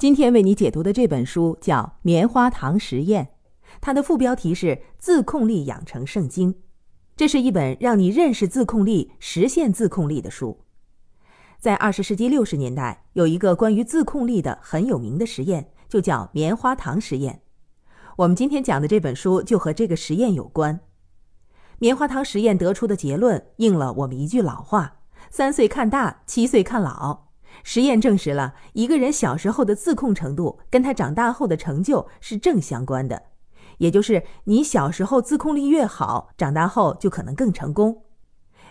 今天为你解读的这本书叫《棉花糖实验》，它的副标题是《自控力养成圣经》。这是一本让你认识自控力、实现自控力的书。在二十世纪六十年代，有一个关于自控力的很有名的实验，就叫棉花糖实验。我们今天讲的这本书就和这个实验有关。棉花糖实验得出的结论，应了我们一句老话：“三岁看大，七岁看老。”实验证实了一个人小时候的自控程度跟他长大后的成就是正相关的，也就是你小时候自控力越好，长大后就可能更成功。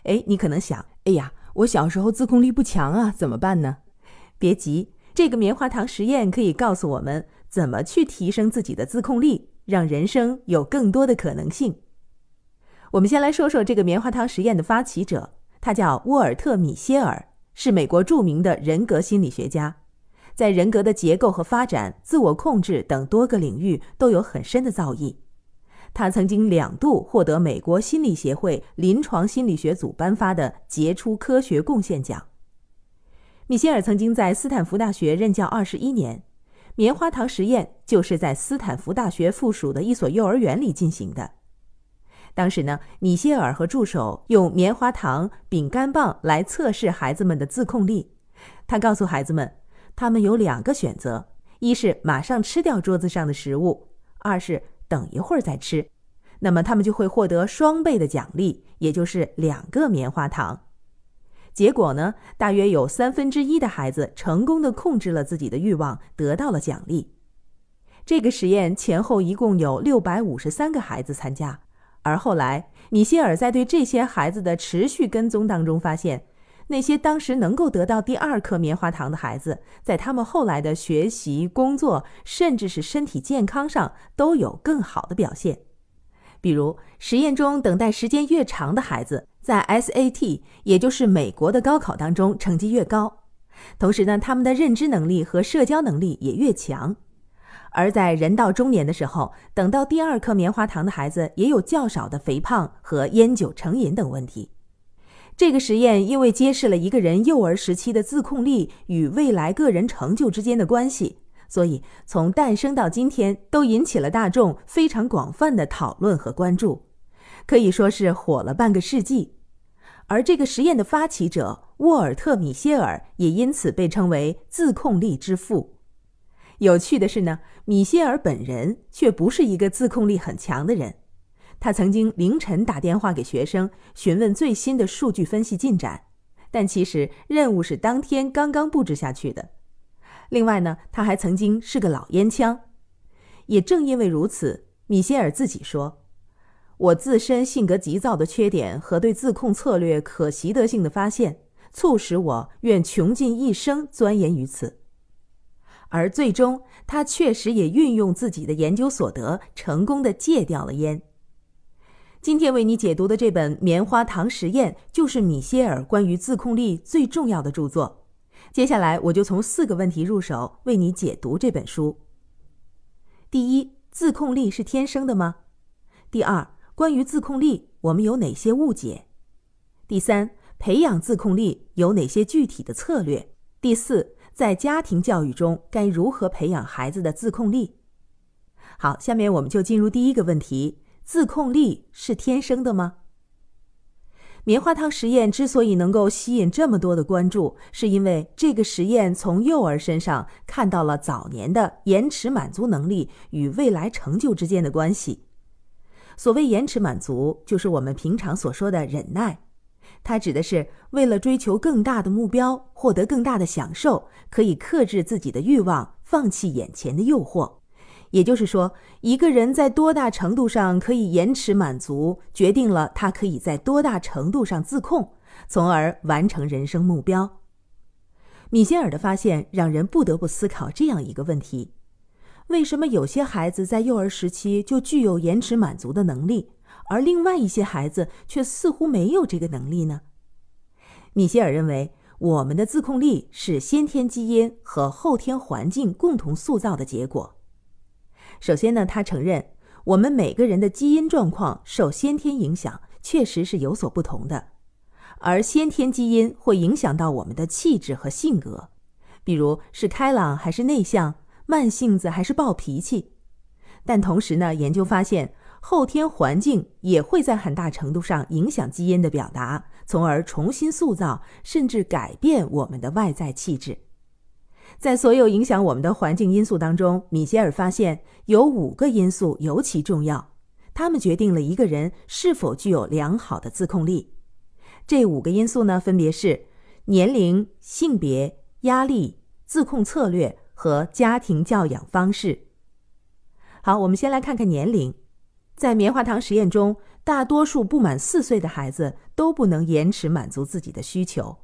哎，你可能想，哎呀，我小时候自控力不强啊，怎么办呢？别急，这个棉花糖实验可以告诉我们怎么去提升自己的自控力，让人生有更多的可能性。我们先来说说这个棉花糖实验的发起者，他叫沃尔特·米歇尔。是美国著名的人格心理学家，在人格的结构和发展、自我控制等多个领域都有很深的造诣。他曾经两度获得美国心理协会临床心理学组颁发的杰出科学贡献奖。米歇尔曾经在斯坦福大学任教二十一年，棉花糖实验就是在斯坦福大学附属的一所幼儿园里进行的。当时呢，米歇尔和助手用棉花糖、饼干棒来测试孩子们的自控力。他告诉孩子们，他们有两个选择：一是马上吃掉桌子上的食物，二是等一会儿再吃。那么他们就会获得双倍的奖励，也就是两个棉花糖。结果呢，大约有三分之一的孩子成功的控制了自己的欲望，得到了奖励。这个实验前后一共有六百五十三个孩子参加。而后来，米歇尔在对这些孩子的持续跟踪当中发现，那些当时能够得到第二颗棉花糖的孩子，在他们后来的学习、工作，甚至是身体健康上，都有更好的表现。比如，实验中等待时间越长的孩子，在 SAT 也就是美国的高考当中成绩越高，同时呢，他们的认知能力和社交能力也越强。而在人到中年的时候，等到第二颗棉花糖的孩子，也有较少的肥胖和烟酒成瘾等问题。这个实验因为揭示了一个人幼儿时期的自控力与未来个人成就之间的关系，所以从诞生到今天都引起了大众非常广泛的讨论和关注，可以说是火了半个世纪。而这个实验的发起者沃尔特·米歇尔也因此被称为“自控力之父”。有趣的是呢，米歇尔本人却不是一个自控力很强的人。他曾经凌晨打电话给学生询问最新的数据分析进展，但其实任务是当天刚刚布置下去的。另外呢，他还曾经是个老烟枪。也正因为如此，米歇尔自己说：“我自身性格急躁的缺点和对自控策略可习得性的发现，促使我愿穷尽一生钻研于此。”而最终，他确实也运用自己的研究所得，成功的戒掉了烟。今天为你解读的这本《棉花糖实验》，就是米歇尔关于自控力最重要的著作。接下来，我就从四个问题入手，为你解读这本书。第一，自控力是天生的吗？第二，关于自控力，我们有哪些误解？第三，培养自控力有哪些具体的策略？第四。在家庭教育中，该如何培养孩子的自控力？好，下面我们就进入第一个问题：自控力是天生的吗？棉花糖实验之所以能够吸引这么多的关注，是因为这个实验从幼儿身上看到了早年的延迟满足能力与未来成就之间的关系。所谓延迟满足，就是我们平常所说的忍耐。它指的是为了追求更大的目标，获得更大的享受，可以克制自己的欲望，放弃眼前的诱惑。也就是说，一个人在多大程度上可以延迟满足，决定了他可以在多大程度上自控，从而完成人生目标。米歇尔的发现让人不得不思考这样一个问题：为什么有些孩子在幼儿时期就具有延迟满足的能力？而另外一些孩子却似乎没有这个能力呢。米歇尔认为，我们的自控力是先天基因和后天环境共同塑造的结果。首先呢，他承认我们每个人的基因状况受先天影响，确实是有所不同的。而先天基因会影响到我们的气质和性格，比如是开朗还是内向，慢性子还是暴脾气。但同时呢，研究发现。后天环境也会在很大程度上影响基因的表达，从而重新塑造甚至改变我们的外在气质。在所有影响我们的环境因素当中，米歇尔发现有五个因素尤其重要，他们决定了一个人是否具有良好的自控力。这五个因素呢，分别是年龄、性别、压力、自控策略和家庭教养方式。好，我们先来看看年龄。在棉花糖实验中，大多数不满四岁的孩子都不能延迟满足自己的需求，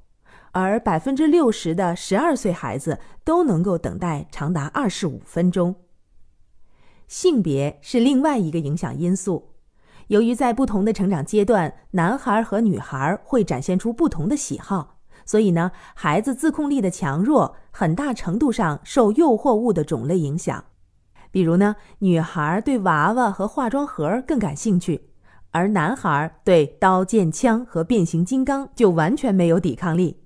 而百分之六十的十二岁孩子都能够等待长达二十五分钟。性别是另外一个影响因素，由于在不同的成长阶段，男孩和女孩会展现出不同的喜好，所以呢，孩子自控力的强弱很大程度上受诱惑物的种类影响。比如呢，女孩对娃娃和化妆盒更感兴趣，而男孩对刀剑枪和变形金刚就完全没有抵抗力。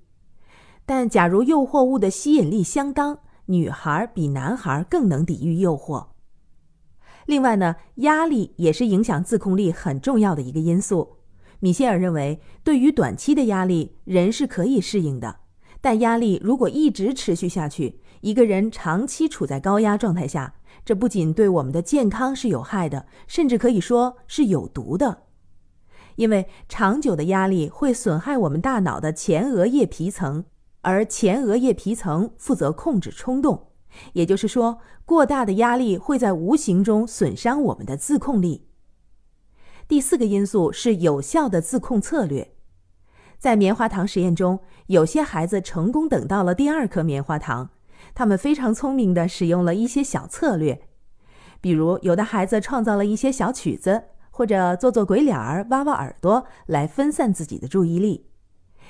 但假如诱惑物的吸引力相当，女孩比男孩更能抵御诱惑。另外呢，压力也是影响自控力很重要的一个因素。米歇尔认为，对于短期的压力，人是可以适应的，但压力如果一直持续下去，一个人长期处在高压状态下。这不仅对我们的健康是有害的，甚至可以说是有毒的，因为长久的压力会损害我们大脑的前额叶皮层，而前额叶皮层负责控制冲动，也就是说，过大的压力会在无形中损伤我们的自控力。第四个因素是有效的自控策略，在棉花糖实验中，有些孩子成功等到了第二颗棉花糖。他们非常聪明地使用了一些小策略，比如有的孩子创造了一些小曲子，或者做做鬼脸儿、挖挖耳朵来分散自己的注意力；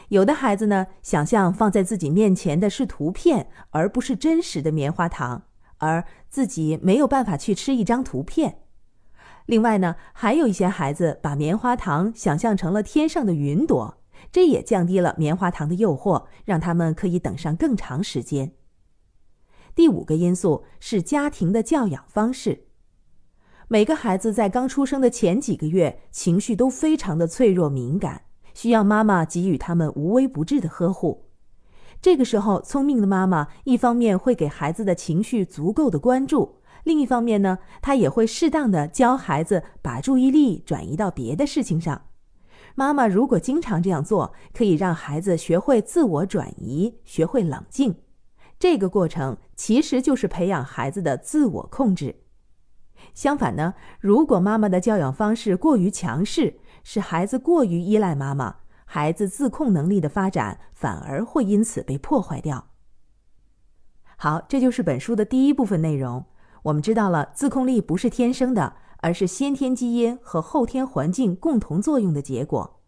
有的孩子呢，想象放在自己面前的是图片而不是真实的棉花糖，而自己没有办法去吃一张图片。另外呢，还有一些孩子把棉花糖想象成了天上的云朵，这也降低了棉花糖的诱惑，让他们可以等上更长时间。第五个因素是家庭的教养方式。每个孩子在刚出生的前几个月，情绪都非常的脆弱敏感，需要妈妈给予他们无微不至的呵护。这个时候，聪明的妈妈一方面会给孩子的情绪足够的关注，另一方面呢，她也会适当的教孩子把注意力转移到别的事情上。妈妈如果经常这样做，可以让孩子学会自我转移，学会冷静。这个过程其实就是培养孩子的自我控制。相反呢，如果妈妈的教养方式过于强势，使孩子过于依赖妈妈，孩子自控能力的发展反而会因此被破坏掉。好，这就是本书的第一部分内容。我们知道了，自控力不是天生的，而是先天基因和后天环境共同作用的结果。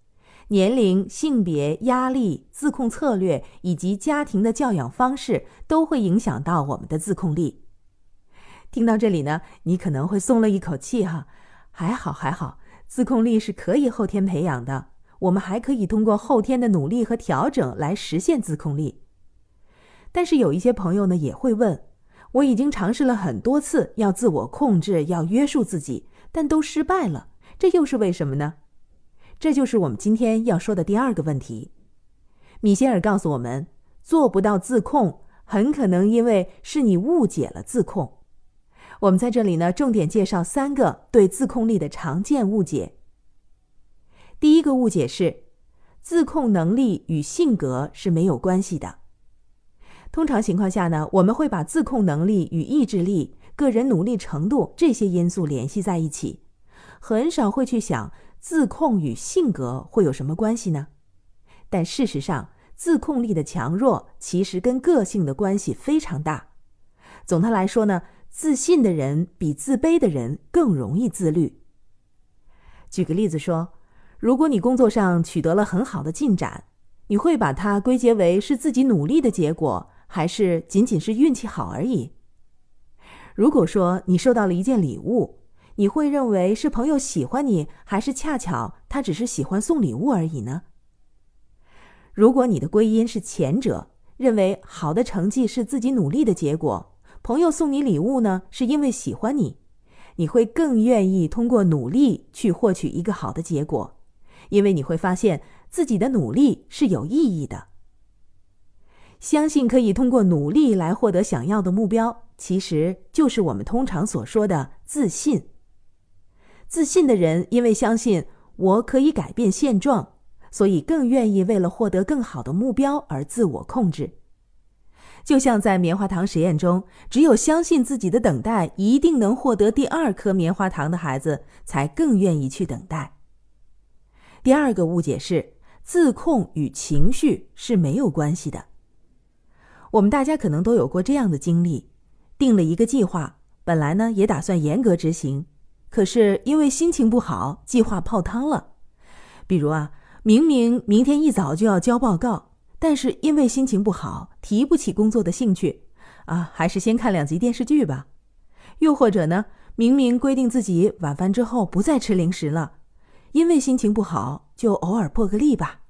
年龄、性别、压力、自控策略以及家庭的教养方式都会影响到我们的自控力。听到这里呢，你可能会松了一口气哈，还好还好，自控力是可以后天培养的。我们还可以通过后天的努力和调整来实现自控力。但是有一些朋友呢，也会问：我已经尝试了很多次要自我控制、要约束自己，但都失败了，这又是为什么呢？这就是我们今天要说的第二个问题。米歇尔告诉我们，做不到自控，很可能因为是你误解了自控。我们在这里呢，重点介绍三个对自控力的常见误解。第一个误解是，自控能力与性格是没有关系的。通常情况下呢，我们会把自控能力与意志力、个人努力程度这些因素联系在一起，很少会去想。自控与性格会有什么关系呢？但事实上，自控力的强弱其实跟个性的关系非常大。总的来说呢，自信的人比自卑的人更容易自律。举个例子说，如果你工作上取得了很好的进展，你会把它归结为是自己努力的结果，还是仅仅是运气好而已？如果说你收到了一件礼物，你会认为是朋友喜欢你，还是恰巧他只是喜欢送礼物而已呢？如果你的归因是前者，认为好的成绩是自己努力的结果，朋友送你礼物呢是因为喜欢你，你会更愿意通过努力去获取一个好的结果，因为你会发现自己的努力是有意义的。相信可以通过努力来获得想要的目标，其实就是我们通常所说的自信。自信的人，因为相信我可以改变现状，所以更愿意为了获得更好的目标而自我控制。就像在棉花糖实验中，只有相信自己的等待一定能获得第二颗棉花糖的孩子，才更愿意去等待。第二个误解是，自控与情绪是没有关系的。我们大家可能都有过这样的经历：定了一个计划，本来呢也打算严格执行。可是因为心情不好，计划泡汤了。比如啊，明明明天一早就要交报告，但是因为心情不好，提不起工作的兴趣，啊，还是先看两集电视剧吧。又或者呢，明明规定自己晚饭之后不再吃零食了，因为心情不好，就偶尔破个例吧。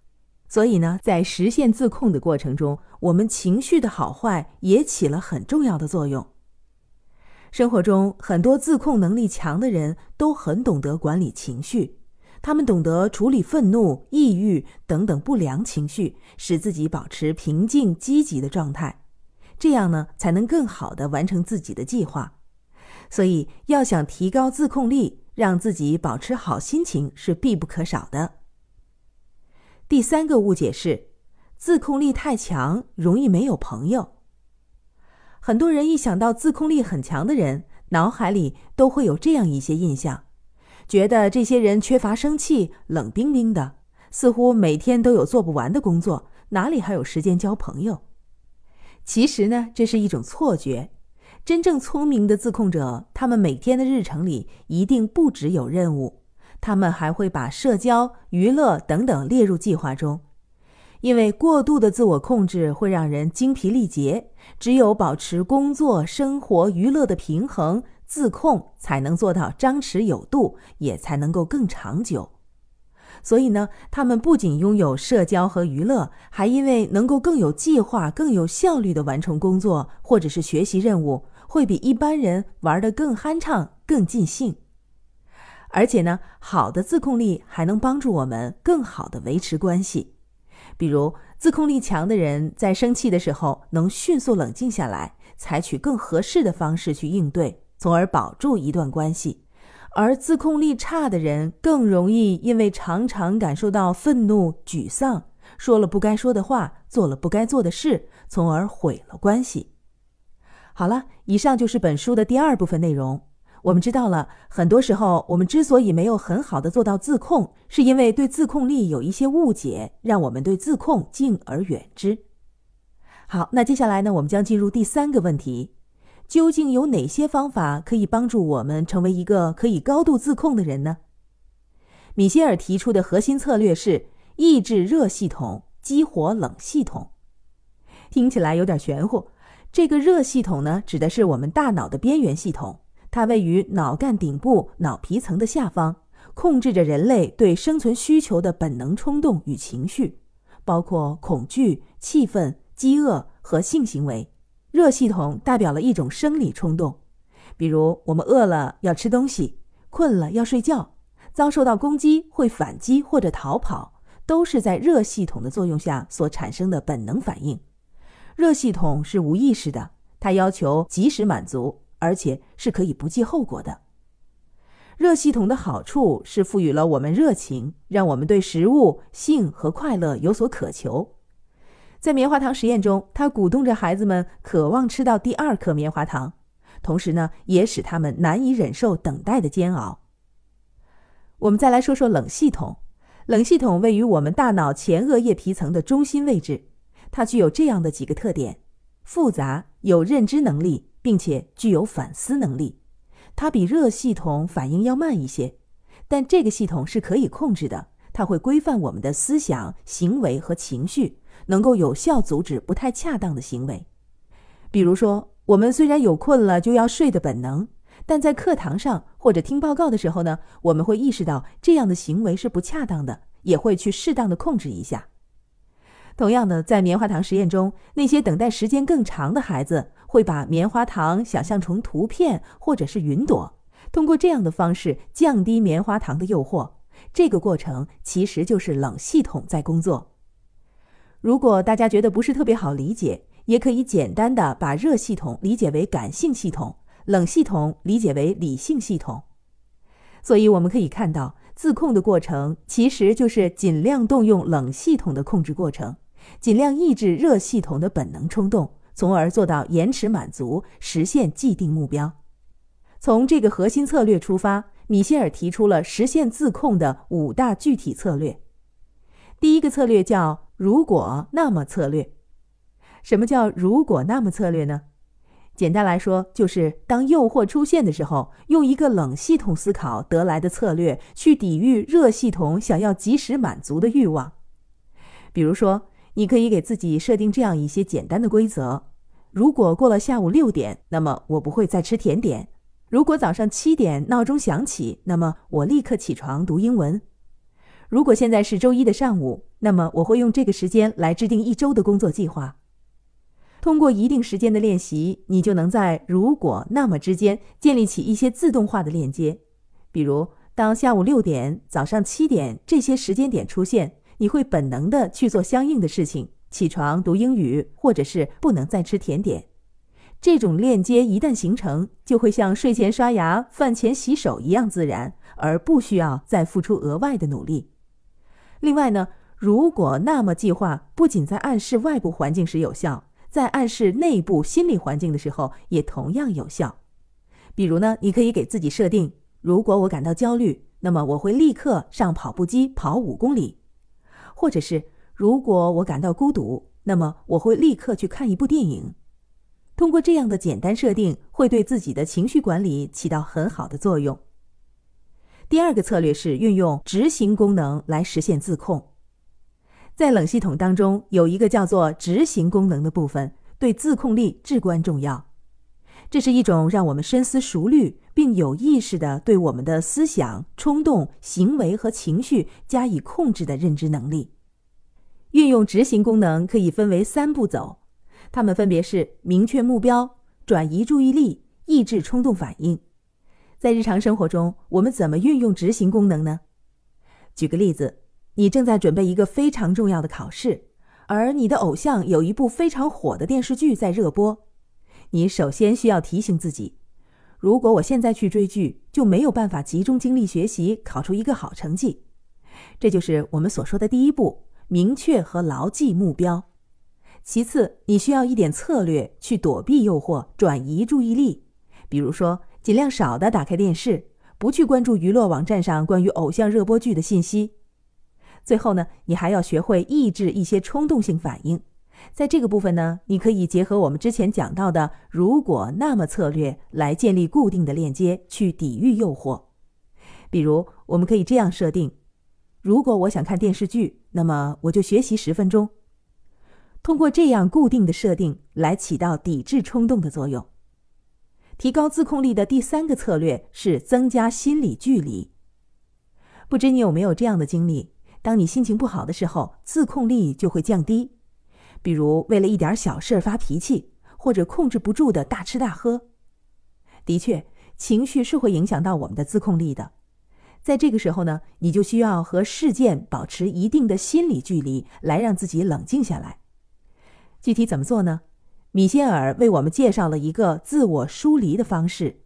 所以呢，在实现自控的过程中，我们情绪的好坏也起了很重要的作用。生活中，很多自控能力强的人都很懂得管理情绪，他们懂得处理愤怒、抑郁等等不良情绪，使自己保持平静、积极的状态。这样呢，才能更好的完成自己的计划。所以，要想提高自控力，让自己保持好心情是必不可少的。第三个误解是，自控力太强容易没有朋友。很多人一想到自控力很强的人，脑海里都会有这样一些印象，觉得这些人缺乏生气，冷冰冰的，似乎每天都有做不完的工作，哪里还有时间交朋友？其实呢，这是一种错觉。真正聪明的自控者，他们每天的日程里一定不只有任务，他们还会把社交、娱乐等等列入计划中。因为过度的自我控制会让人精疲力竭，只有保持工作、生活、娱乐的平衡，自控才能做到张弛有度，也才能够更长久。所以呢，他们不仅拥有社交和娱乐，还因为能够更有计划、更有效率的完成工作或者是学习任务，会比一般人玩的更酣畅、更尽兴。而且呢，好的自控力还能帮助我们更好的维持关系。比如，自控力强的人在生气的时候能迅速冷静下来，采取更合适的方式去应对，从而保住一段关系；而自控力差的人更容易因为常常感受到愤怒、沮丧，说了不该说的话，做了不该做的事，从而毁了关系。好了，以上就是本书的第二部分内容。我们知道了，很多时候我们之所以没有很好的做到自控，是因为对自控力有一些误解，让我们对自控敬而远之。好，那接下来呢，我们将进入第三个问题：究竟有哪些方法可以帮助我们成为一个可以高度自控的人呢？米歇尔提出的核心策略是抑制热系统，激活冷系统。听起来有点玄乎。这个热系统呢，指的是我们大脑的边缘系统。它位于脑干顶部、脑皮层的下方，控制着人类对生存需求的本能冲动与情绪，包括恐惧、气愤、饥饿和性行为。热系统代表了一种生理冲动，比如我们饿了要吃东西，困了要睡觉，遭受到攻击会反击或者逃跑，都是在热系统的作用下所产生的本能反应。热系统是无意识的，它要求及时满足。而且是可以不计后果的。热系统的好处是赋予了我们热情，让我们对食物、性和快乐有所渴求。在棉花糖实验中，它鼓动着孩子们渴望吃到第二颗棉花糖，同时呢，也使他们难以忍受等待的煎熬。我们再来说说冷系统。冷系统位于我们大脑前额叶皮层的中心位置，它具有这样的几个特点：复杂，有认知能力。并且具有反思能力，它比热系统反应要慢一些，但这个系统是可以控制的。它会规范我们的思想、行为和情绪，能够有效阻止不太恰当的行为。比如说，我们虽然有困了就要睡的本能，但在课堂上或者听报告的时候呢，我们会意识到这样的行为是不恰当的，也会去适当的控制一下。同样的，在棉花糖实验中，那些等待时间更长的孩子。会把棉花糖想象成图片或者是云朵，通过这样的方式降低棉花糖的诱惑。这个过程其实就是冷系统在工作。如果大家觉得不是特别好理解，也可以简单的把热系统理解为感性系统，冷系统理解为理性系统。所以我们可以看到，自控的过程其实就是尽量动用冷系统的控制过程，尽量抑制热系统的本能冲动。从而做到延迟满足，实现既定目标。从这个核心策略出发，米歇尔提出了实现自控的五大具体策略。第一个策略叫“如果那么”策略。什么叫“如果那么”策略呢？简单来说，就是当诱惑出现的时候，用一个冷系统思考得来的策略去抵御热系统想要及时满足的欲望。比如说。你可以给自己设定这样一些简单的规则：如果过了下午六点，那么我不会再吃甜点；如果早上七点闹钟响起，那么我立刻起床读英文；如果现在是周一的上午，那么我会用这个时间来制定一周的工作计划。通过一定时间的练习，你就能在“如果那么”之间建立起一些自动化的链接，比如当下午六点、早上七点这些时间点出现。你会本能的去做相应的事情，起床读英语，或者是不能再吃甜点。这种链接一旦形成，就会像睡前刷牙、饭前洗手一样自然而不需要再付出额外的努力。另外呢，如果那么计划不仅在暗示外部环境时有效，在暗示内部心理环境的时候也同样有效。比如呢，你可以给自己设定：如果我感到焦虑，那么我会立刻上跑步机跑五公里。或者是，如果我感到孤独，那么我会立刻去看一部电影。通过这样的简单设定，会对自己的情绪管理起到很好的作用。第二个策略是运用执行功能来实现自控。在冷系统当中，有一个叫做执行功能的部分，对自控力至关重要。这是一种让我们深思熟虑并有意识地对我们的思想、冲动、行为和情绪加以控制的认知能力。运用执行功能可以分为三步走，它们分别是：明确目标、转移注意力、抑制冲动反应。在日常生活中，我们怎么运用执行功能呢？举个例子，你正在准备一个非常重要的考试，而你的偶像有一部非常火的电视剧在热播。你首先需要提醒自己，如果我现在去追剧，就没有办法集中精力学习，考出一个好成绩。这就是我们所说的第一步，明确和牢记目标。其次，你需要一点策略去躲避诱惑，转移注意力，比如说尽量少的打开电视，不去关注娱乐网站上关于偶像热播剧的信息。最后呢，你还要学会抑制一些冲动性反应。在这个部分呢，你可以结合我们之前讲到的“如果那么”策略来建立固定的链接，去抵御诱惑。比如，我们可以这样设定：如果我想看电视剧，那么我就学习十分钟。通过这样固定的设定来起到抵制冲动的作用。提高自控力的第三个策略是增加心理距离。不知你有没有这样的经历：当你心情不好的时候，自控力就会降低。比如为了一点小事发脾气，或者控制不住的大吃大喝，的确，情绪是会影响到我们的自控力的。在这个时候呢，你就需要和事件保持一定的心理距离，来让自己冷静下来。具体怎么做呢？米歇尔为我们介绍了一个自我疏离的方式。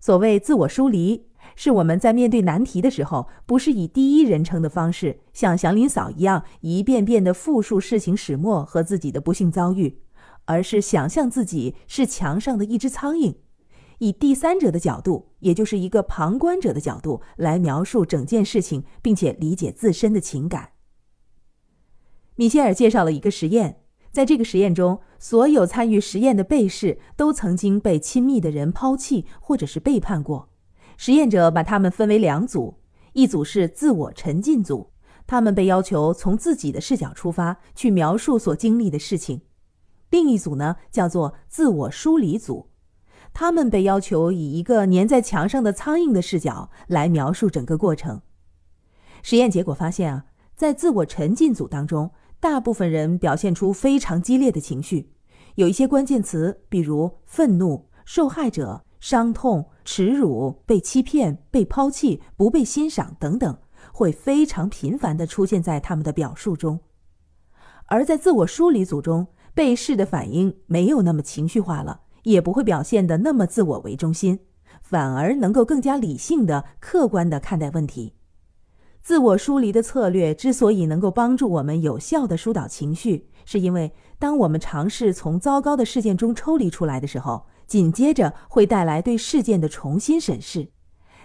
所谓自我疏离。是我们在面对难题的时候，不是以第一人称的方式，像祥林嫂一样一遍遍的复述事情始末和自己的不幸遭遇，而是想象自己是墙上的一只苍蝇，以第三者的角度，也就是一个旁观者的角度来描述整件事情，并且理解自身的情感。米歇尔介绍了一个实验，在这个实验中，所有参与实验的被试都曾经被亲密的人抛弃或者是背叛过。实验者把他们分为两组，一组是自我沉浸组，他们被要求从自己的视角出发去描述所经历的事情；另一组呢，叫做自我梳理组，他们被要求以一个粘在墙上的苍蝇的视角来描述整个过程。实验结果发现啊，在自我沉浸组当中，大部分人表现出非常激烈的情绪，有一些关键词，比如愤怒、受害者、伤痛。耻辱、被欺骗、被抛弃、不被欣赏等等，会非常频繁地出现在他们的表述中。而在自我疏离组中，被试的反应没有那么情绪化了，也不会表现得那么自我为中心，反而能够更加理性的、客观地看待问题。自我疏离的策略之所以能够帮助我们有效地疏导情绪，是因为当我们尝试从糟糕的事件中抽离出来的时候。紧接着会带来对事件的重新审视，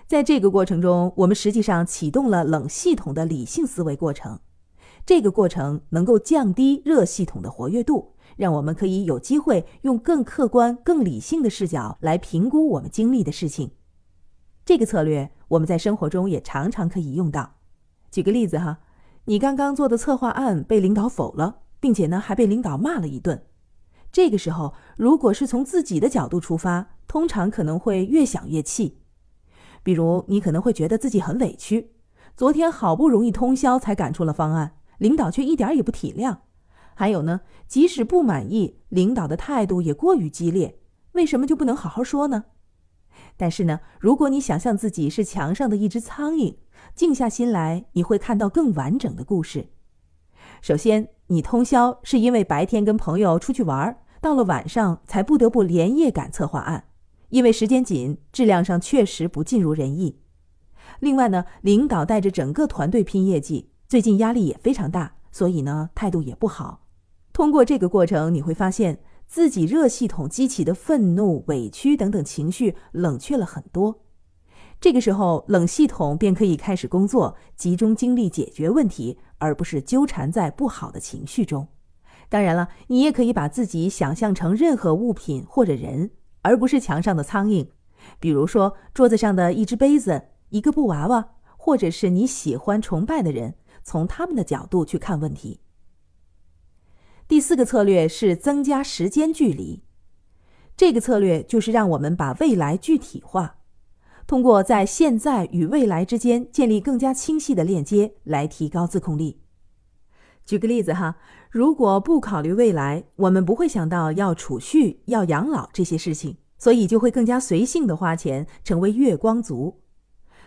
在这个过程中，我们实际上启动了冷系统的理性思维过程。这个过程能够降低热系统的活跃度，让我们可以有机会用更客观、更理性的视角来评估我们经历的事情。这个策略我们在生活中也常常可以用到。举个例子哈，你刚刚做的策划案被领导否了，并且呢还被领导骂了一顿。这个时候，如果是从自己的角度出发，通常可能会越想越气。比如，你可能会觉得自己很委屈，昨天好不容易通宵才赶出了方案，领导却一点也不体谅。还有呢，即使不满意，领导的态度也过于激烈，为什么就不能好好说呢？但是呢，如果你想象自己是墙上的一只苍蝇，静下心来，你会看到更完整的故事。首先，你通宵是因为白天跟朋友出去玩儿。到了晚上，才不得不连夜赶策划案，因为时间紧，质量上确实不尽如人意。另外呢，领导带着整个团队拼业绩，最近压力也非常大，所以呢态度也不好。通过这个过程，你会发现自己热系统激起的愤怒、委屈等等情绪冷却了很多。这个时候，冷系统便可以开始工作，集中精力解决问题，而不是纠缠在不好的情绪中。当然了，你也可以把自己想象成任何物品或者人，而不是墙上的苍蝇。比如说，桌子上的一只杯子、一个布娃娃，或者是你喜欢崇拜的人，从他们的角度去看问题。第四个策略是增加时间距离，这个策略就是让我们把未来具体化，通过在现在与未来之间建立更加清晰的链接来提高自控力。举个例子哈。如果不考虑未来，我们不会想到要储蓄、要养老这些事情，所以就会更加随性的花钱，成为月光族。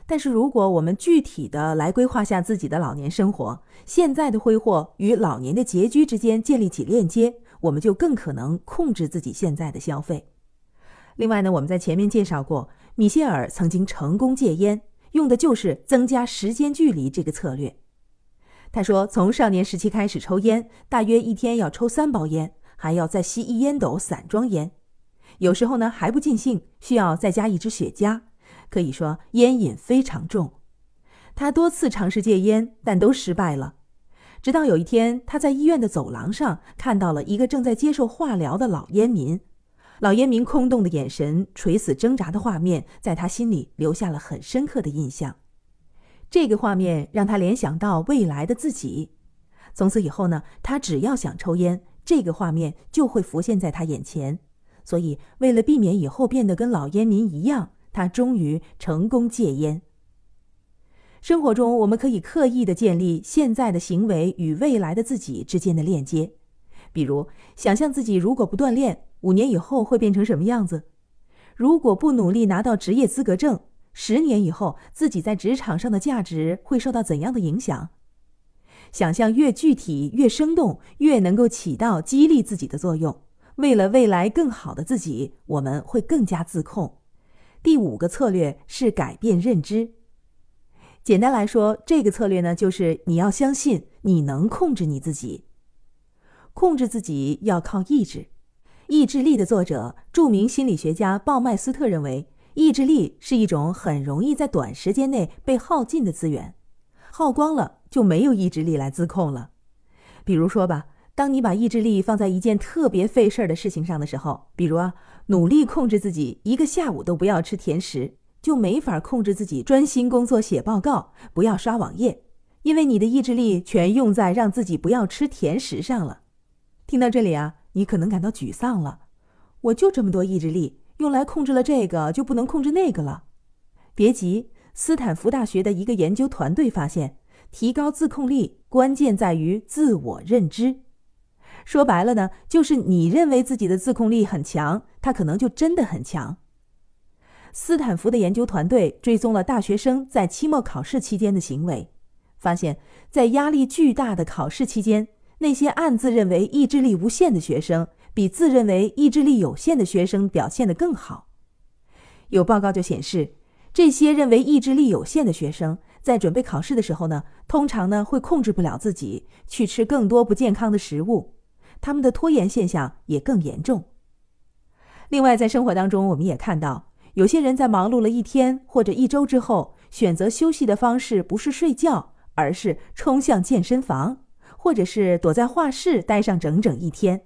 但是，如果我们具体的来规划下自己的老年生活，现在的挥霍与老年的拮据之间建立起链接，我们就更可能控制自己现在的消费。另外呢，我们在前面介绍过，米歇尔曾经成功戒烟，用的就是增加时间距离这个策略。他说：“从少年时期开始抽烟，大约一天要抽三包烟，还要再吸一烟斗散装烟。有时候呢还不尽兴，需要再加一支雪茄。可以说烟瘾非常重。他多次尝试戒烟，但都失败了。直到有一天，他在医院的走廊上看到了一个正在接受化疗的老烟民。老烟民空洞的眼神、垂死挣扎的画面，在他心里留下了很深刻的印象。”这个画面让他联想到未来的自己，从此以后呢，他只要想抽烟，这个画面就会浮现在他眼前。所以，为了避免以后变得跟老烟民一样，他终于成功戒烟。生活中，我们可以刻意的建立现在的行为与未来的自己之间的链接，比如想象自己如果不锻炼，五年以后会变成什么样子；如果不努力拿到职业资格证。十年以后，自己在职场上的价值会受到怎样的影响？想象越具体、越生动，越能够起到激励自己的作用。为了未来更好的自己，我们会更加自控。第五个策略是改变认知。简单来说，这个策略呢，就是你要相信你能控制你自己。控制自己要靠意志。意志力的作者、著名心理学家鲍麦斯特认为。意志力是一种很容易在短时间内被耗尽的资源，耗光了就没有意志力来自控了。比如说吧，当你把意志力放在一件特别费事儿的事情上的时候，比如啊，努力控制自己一个下午都不要吃甜食，就没法控制自己专心工作写报告，不要刷网页，因为你的意志力全用在让自己不要吃甜食上了。听到这里啊，你可能感到沮丧了，我就这么多意志力。用来控制了这个就不能控制那个了。别急，斯坦福大学的一个研究团队发现，提高自控力关键在于自我认知。说白了呢，就是你认为自己的自控力很强，他可能就真的很强。斯坦福的研究团队追踪了大学生在期末考试期间的行为，发现，在压力巨大的考试期间，那些暗自认为意志力无限的学生。比自认为意志力有限的学生表现得更好。有报告就显示，这些认为意志力有限的学生在准备考试的时候呢，通常呢会控制不了自己去吃更多不健康的食物，他们的拖延现象也更严重。另外，在生活当中，我们也看到有些人在忙碌了一天或者一周之后，选择休息的方式不是睡觉，而是冲向健身房，或者是躲在画室待上整整一天。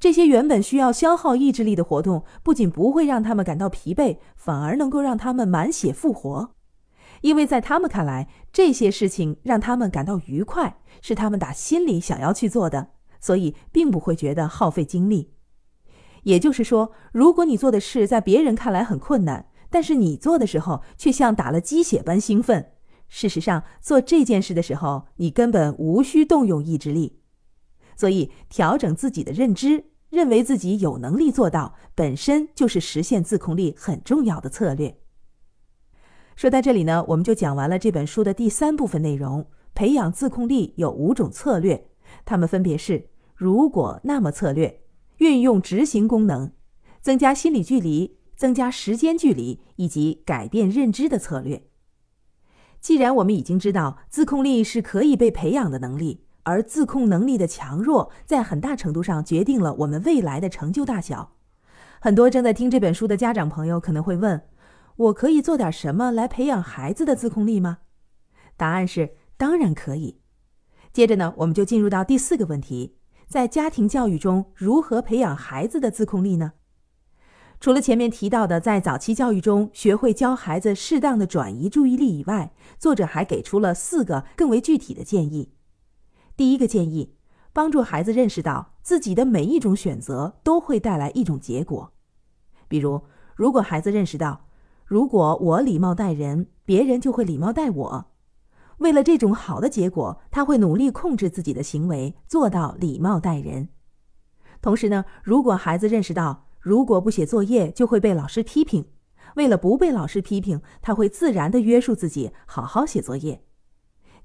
这些原本需要消耗意志力的活动，不仅不会让他们感到疲惫，反而能够让他们满血复活。因为在他们看来，这些事情让他们感到愉快，是他们打心里想要去做的，所以并不会觉得耗费精力。也就是说，如果你做的事在别人看来很困难，但是你做的时候却像打了鸡血般兴奋，事实上做这件事的时候，你根本无需动用意志力。所以，调整自己的认知，认为自己有能力做到，本身就是实现自控力很重要的策略。说到这里呢，我们就讲完了这本书的第三部分内容。培养自控力有五种策略，它们分别是：如果那么策略、运用执行功能、增加心理距离、增加时间距离以及改变认知的策略。既然我们已经知道，自控力是可以被培养的能力。而自控能力的强弱，在很大程度上决定了我们未来的成就大小。很多正在听这本书的家长朋友可能会问：我可以做点什么来培养孩子的自控力吗？答案是当然可以。接着呢，我们就进入到第四个问题：在家庭教育中，如何培养孩子的自控力呢？除了前面提到的在早期教育中学会教孩子适当的转移注意力以外，作者还给出了四个更为具体的建议。第一个建议，帮助孩子认识到自己的每一种选择都会带来一种结果。比如，如果孩子认识到，如果我礼貌待人，别人就会礼貌待我。为了这种好的结果，他会努力控制自己的行为，做到礼貌待人。同时呢，如果孩子认识到，如果不写作业就会被老师批评，为了不被老师批评，他会自然的约束自己，好好写作业。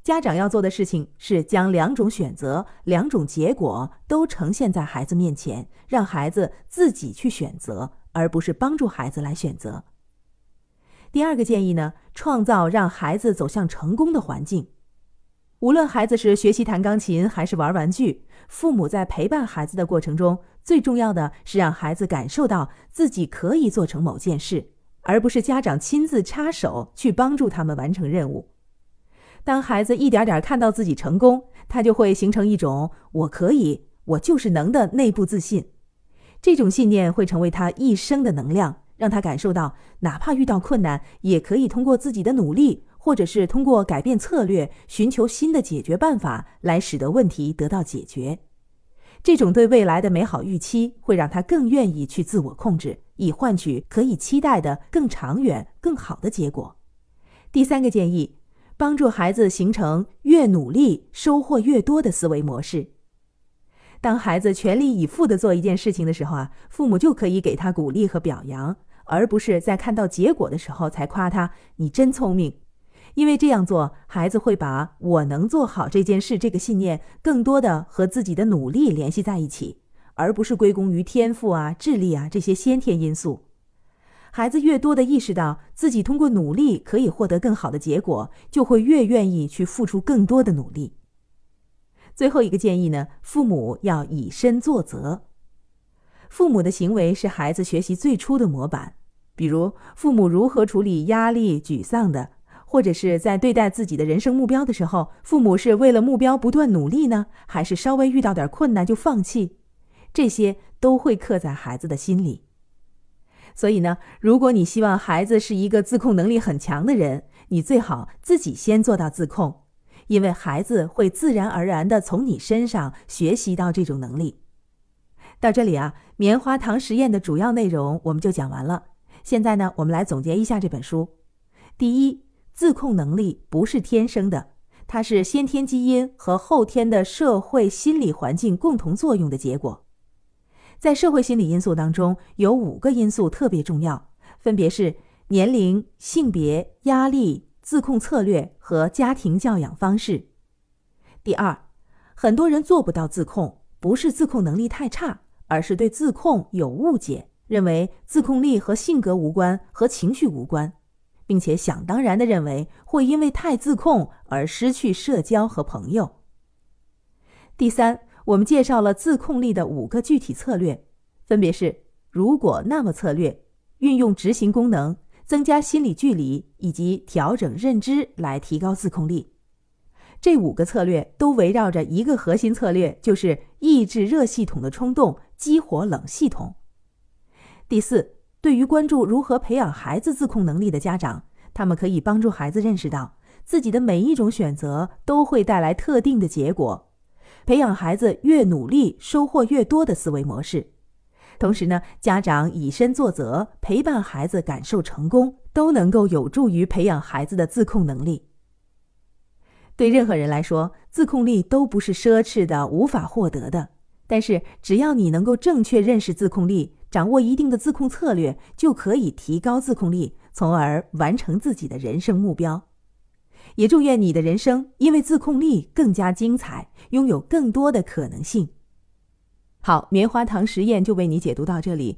家长要做的事情是将两种选择、两种结果都呈现在孩子面前，让孩子自己去选择，而不是帮助孩子来选择。第二个建议呢，创造让孩子走向成功的环境。无论孩子是学习弹钢琴还是玩玩具，父母在陪伴孩子的过程中，最重要的是让孩子感受到自己可以做成某件事，而不是家长亲自插手去帮助他们完成任务。当孩子一点点看到自己成功，他就会形成一种“我可以，我就是能”的内部自信。这种信念会成为他一生的能量，让他感受到，哪怕遇到困难，也可以通过自己的努力，或者是通过改变策略，寻求新的解决办法，来使得问题得到解决。这种对未来的美好预期，会让他更愿意去自我控制，以换取可以期待的更长远、更好的结果。第三个建议。帮助孩子形成越努力收获越多的思维模式。当孩子全力以赴的做一件事情的时候啊，父母就可以给他鼓励和表扬，而不是在看到结果的时候才夸他“你真聪明”。因为这样做，孩子会把我能做好这件事这个信念，更多的和自己的努力联系在一起，而不是归功于天赋啊、智力啊这些先天因素。孩子越多的意识到自己通过努力可以获得更好的结果，就会越愿意去付出更多的努力。最后一个建议呢，父母要以身作则。父母的行为是孩子学习最初的模板，比如父母如何处理压力、沮丧的，或者是在对待自己的人生目标的时候，父母是为了目标不断努力呢，还是稍微遇到点困难就放弃？这些都会刻在孩子的心里。所以呢，如果你希望孩子是一个自控能力很强的人，你最好自己先做到自控，因为孩子会自然而然地从你身上学习到这种能力。到这里啊，棉花糖实验的主要内容我们就讲完了。现在呢，我们来总结一下这本书：第一，自控能力不是天生的，它是先天基因和后天的社会心理环境共同作用的结果。在社会心理因素当中，有五个因素特别重要，分别是年龄、性别、压力、自控策略和家庭教养方式。第二，很多人做不到自控，不是自控能力太差，而是对自控有误解，认为自控力和性格无关，和情绪无关，并且想当然地认为会因为太自控而失去社交和朋友。第三。我们介绍了自控力的五个具体策略，分别是“如果那么”策略、运用执行功能、增加心理距离以及调整认知来提高自控力。这五个策略都围绕着一个核心策略，就是抑制热系统的冲动，激活冷系统。第四，对于关注如何培养孩子自控能力的家长，他们可以帮助孩子认识到自己的每一种选择都会带来特定的结果。培养孩子越努力收获越多的思维模式，同时呢，家长以身作则，陪伴孩子感受成功，都能够有助于培养孩子的自控能力。对任何人来说，自控力都不是奢侈的、无法获得的。但是，只要你能够正确认识自控力，掌握一定的自控策略，就可以提高自控力，从而完成自己的人生目标。也祝愿你的人生因为自控力更加精彩，拥有更多的可能性。好，棉花糖实验就为你解读到这里。